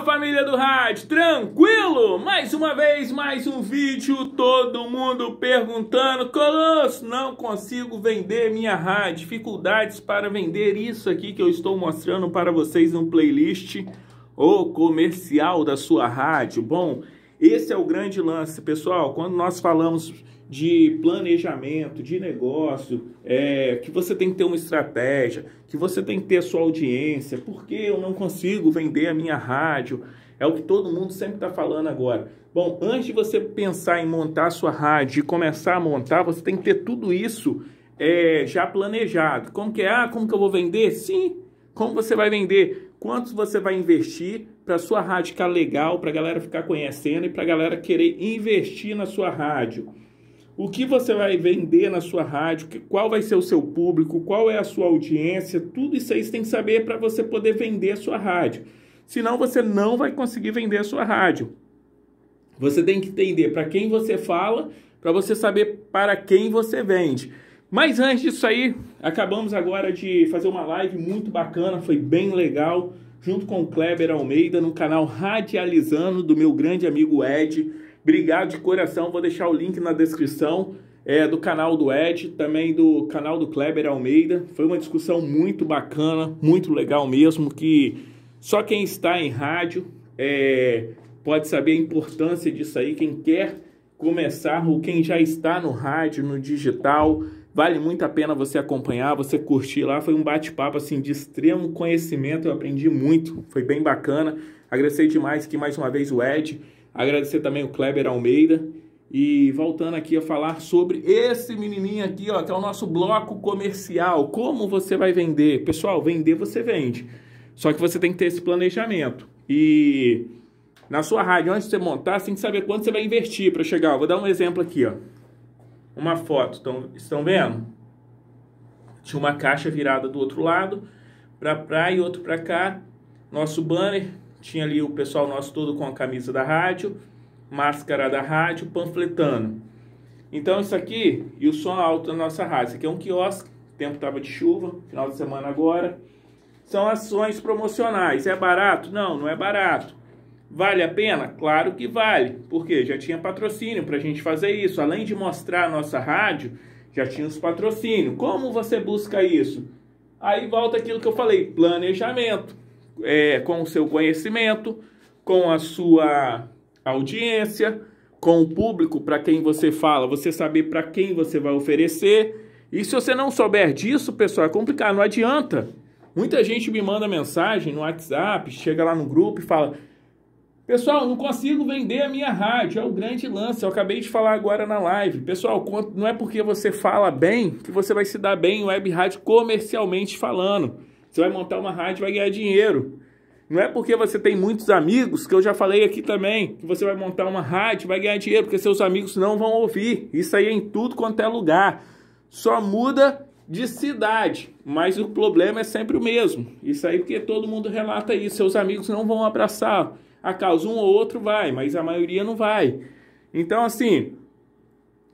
Fala família do rádio, tranquilo? Mais uma vez, mais um vídeo, todo mundo perguntando Colosso, não consigo vender minha rádio, dificuldades para vender isso aqui que eu estou mostrando para vocês no playlist O comercial da sua rádio Bom, esse é o grande lance, pessoal, quando nós falamos de planejamento, de negócio, é, que você tem que ter uma estratégia, que você tem que ter a sua audiência, porque eu não consigo vender a minha rádio. É o que todo mundo sempre está falando agora. Bom, antes de você pensar em montar a sua rádio e começar a montar, você tem que ter tudo isso é, já planejado. Como que é? Ah, como que eu vou vender? Sim. Como você vai vender? Quanto você vai investir para sua rádio ficar legal, para a galera ficar conhecendo e para a galera querer investir na sua rádio? o que você vai vender na sua rádio, qual vai ser o seu público, qual é a sua audiência, tudo isso aí você tem que saber para você poder vender a sua rádio. Senão você não vai conseguir vender a sua rádio. Você tem que entender para quem você fala, para você saber para quem você vende. Mas antes disso aí, acabamos agora de fazer uma live muito bacana, foi bem legal, junto com o Kleber Almeida no canal Radializando do meu grande amigo Ed. Obrigado de coração. Vou deixar o link na descrição é, do canal do Ed, também do canal do Kleber Almeida. Foi uma discussão muito bacana, muito legal mesmo, que só quem está em rádio é, pode saber a importância disso aí. Quem quer começar ou quem já está no rádio, no digital, vale muito a pena você acompanhar, você curtir lá. Foi um bate-papo assim de extremo conhecimento, eu aprendi muito, foi bem bacana. Agradecer demais aqui mais uma vez o Ed Agradecer também o Kleber Almeida. E voltando aqui a falar sobre esse menininho aqui, ó, que é o nosso bloco comercial. Como você vai vender? Pessoal, vender você vende. Só que você tem que ter esse planejamento. E na sua rádio, antes de você montar, você tem que saber quanto você vai investir para chegar. Eu vou dar um exemplo aqui, ó. Uma foto, tão, estão vendo? Tinha uma caixa virada do outro lado, para praia e outro para cá. Nosso banner tinha ali o pessoal nosso todo com a camisa da rádio, máscara da rádio, panfletando. Então isso aqui, e o som alto da nossa rádio. Isso aqui é um quiosque, o tempo estava de chuva, final de semana agora. São ações promocionais. É barato? Não, não é barato. Vale a pena? Claro que vale, porque já tinha patrocínio para a gente fazer isso. Além de mostrar a nossa rádio, já tinha os patrocínios. Como você busca isso? Aí volta aquilo que eu falei: planejamento é, com o seu conhecimento, com a sua audiência, com o público para quem você fala, você saber para quem você vai oferecer. E se você não souber disso, pessoal, é complicado, não adianta. Muita gente me manda mensagem no WhatsApp, chega lá no grupo e fala: Pessoal, não consigo vender a minha rádio, é o grande lance, eu acabei de falar agora na live. Pessoal, não é porque você fala bem que você vai se dar bem em web rádio comercialmente falando. Você vai montar uma rádio e vai ganhar dinheiro. Não é porque você tem muitos amigos, que eu já falei aqui também, que você vai montar uma rádio, vai ganhar dinheiro, porque seus amigos não vão ouvir. Isso aí é em tudo quanto é lugar. Só muda de cidade, mas o problema é sempre o mesmo. Isso aí porque todo mundo relata isso, seus amigos não vão abraçar. A causa um ou outro vai, mas a maioria não vai. Então assim,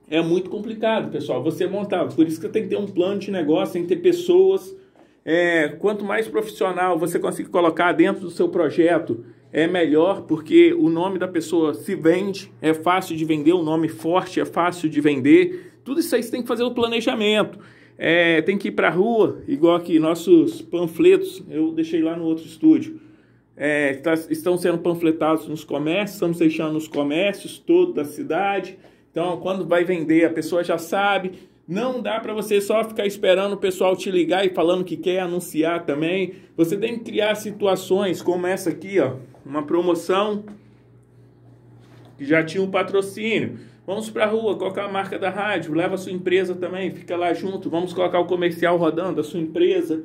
é muito complicado, pessoal. Você montar, por isso que tem que ter um plano de negócio, tem que ter pessoas, é, quanto mais profissional você conseguir colocar dentro do seu projeto, é melhor, porque o nome da pessoa se vende, é fácil de vender, o nome forte é fácil de vender. Tudo isso aí você tem que fazer o planejamento. É, tem que ir para a rua, igual aqui, nossos panfletos, eu deixei lá no outro estúdio. É, tá, estão sendo panfletados nos comércios, estamos deixando nos comércios todo da cidade. Então, quando vai vender, a pessoa já sabe, não dá para você só ficar esperando o pessoal te ligar e falando que quer anunciar também. Você tem que criar situações como essa aqui, ó, uma promoção que já tinha um patrocínio. Vamos para a rua, coloca a marca da rádio, leva a sua empresa também, fica lá junto. Vamos colocar o comercial rodando, a sua empresa.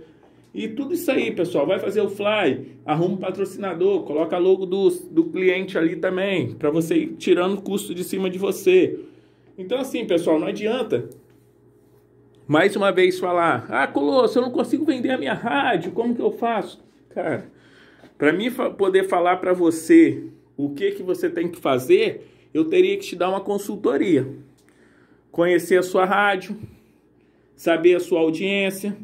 E tudo isso aí, pessoal, vai fazer o fly, arruma um patrocinador, coloca logo do, do cliente ali também, para você ir tirando o custo de cima de você. Então assim, pessoal, não adianta mais uma vez falar: Ah, Colosso, eu não consigo vender a minha rádio, como que eu faço? Cara, para mim poder falar para você o que, que você tem que fazer, eu teria que te dar uma consultoria. Conhecer a sua rádio, saber a sua audiência,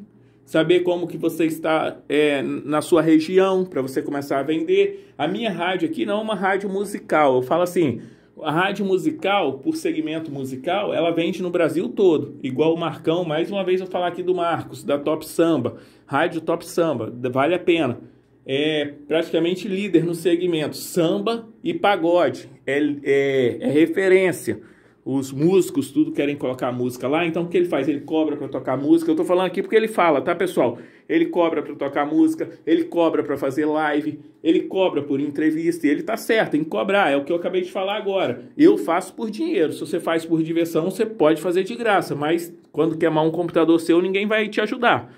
saber como que você está é, na sua região para você começar a vender. A minha rádio aqui não é uma rádio musical. Eu falo assim, a rádio musical, por segmento musical, ela vende no Brasil todo. Igual o Marcão, mais uma vez eu falar aqui do Marcos, da Top Samba. Rádio Top Samba, vale a pena. É praticamente líder no segmento samba e pagode. é, é, é referência os músicos, tudo querem colocar música lá. Então o que ele faz? Ele cobra para tocar música. Eu estou falando aqui porque ele fala, tá, pessoal? Ele cobra para tocar música, ele cobra para fazer live, ele cobra por entrevista, e ele tá certo em cobrar, é o que eu acabei de falar agora. Eu faço por dinheiro. Se você faz por diversão, você pode fazer de graça, mas quando queimar um computador seu, ninguém vai te ajudar.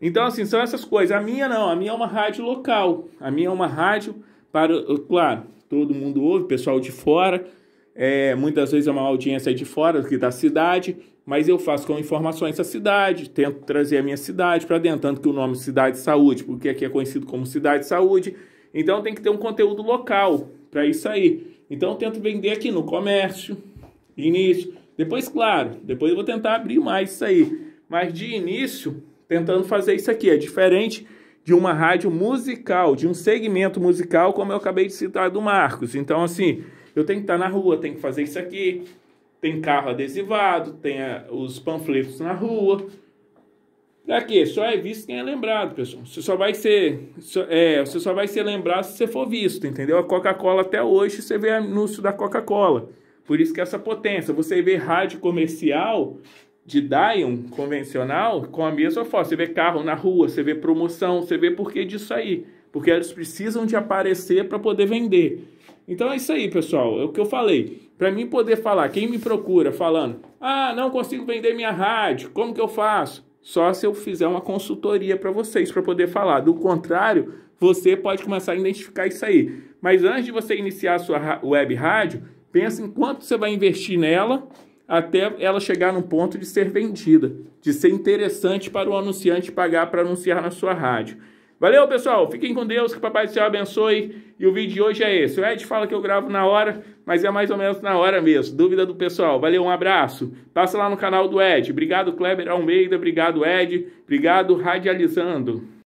Então, assim, são essas coisas. A minha não, a minha é uma rádio local. A minha é uma rádio para, claro, todo mundo ouve, pessoal de fora é, muitas vezes é uma audiência de fora aqui da cidade, mas eu faço com informações da cidade, tento trazer a minha cidade para dentro, tanto que o nome Cidade Saúde, porque aqui é conhecido como Cidade Saúde. Então tem que ter um conteúdo local para isso aí. Então eu tento vender aqui no comércio, início. Depois, claro, depois eu vou tentar abrir mais isso aí. Mas de início, tentando fazer isso aqui. É diferente de uma rádio musical, de um segmento musical, como eu acabei de citar do Marcos. Então, assim, eu tenho que estar tá na rua, tenho que fazer isso aqui. Tem carro adesivado, tem a, os panfletos na rua. Daqui, é Só é visto quem é lembrado, pessoal. Você só vai ser, só, é, você só vai ser lembrado se você for visto, entendeu? A Coca-Cola até hoje você vê anúncio da Coca-Cola. Por isso que essa potência. Você vê rádio comercial de Dion convencional com a mesma foto. Você vê carro na rua, você vê promoção, você vê por que disso aí. Porque eles precisam de aparecer para poder vender. Então é isso aí, pessoal. É o que eu falei. Para mim poder falar, quem me procura falando, ah, não consigo vender minha rádio, como que eu faço? Só se eu fizer uma consultoria para vocês para poder falar. Do contrário, você pode começar a identificar isso aí. Mas antes de você iniciar a sua web rádio, pensa em quanto você vai investir nela até ela chegar no ponto de ser vendida, de ser interessante para o anunciante pagar para anunciar na sua rádio. Valeu, pessoal. Fiquem com Deus, que o Papai do Céu abençoe. E o vídeo de hoje é esse. O Ed fala que eu gravo na hora, mas é mais ou menos na hora mesmo. Dúvida do pessoal. Valeu, um abraço. Passa lá no canal do Ed. Obrigado, Kleber Almeida. Obrigado, Ed. Obrigado, Radializando.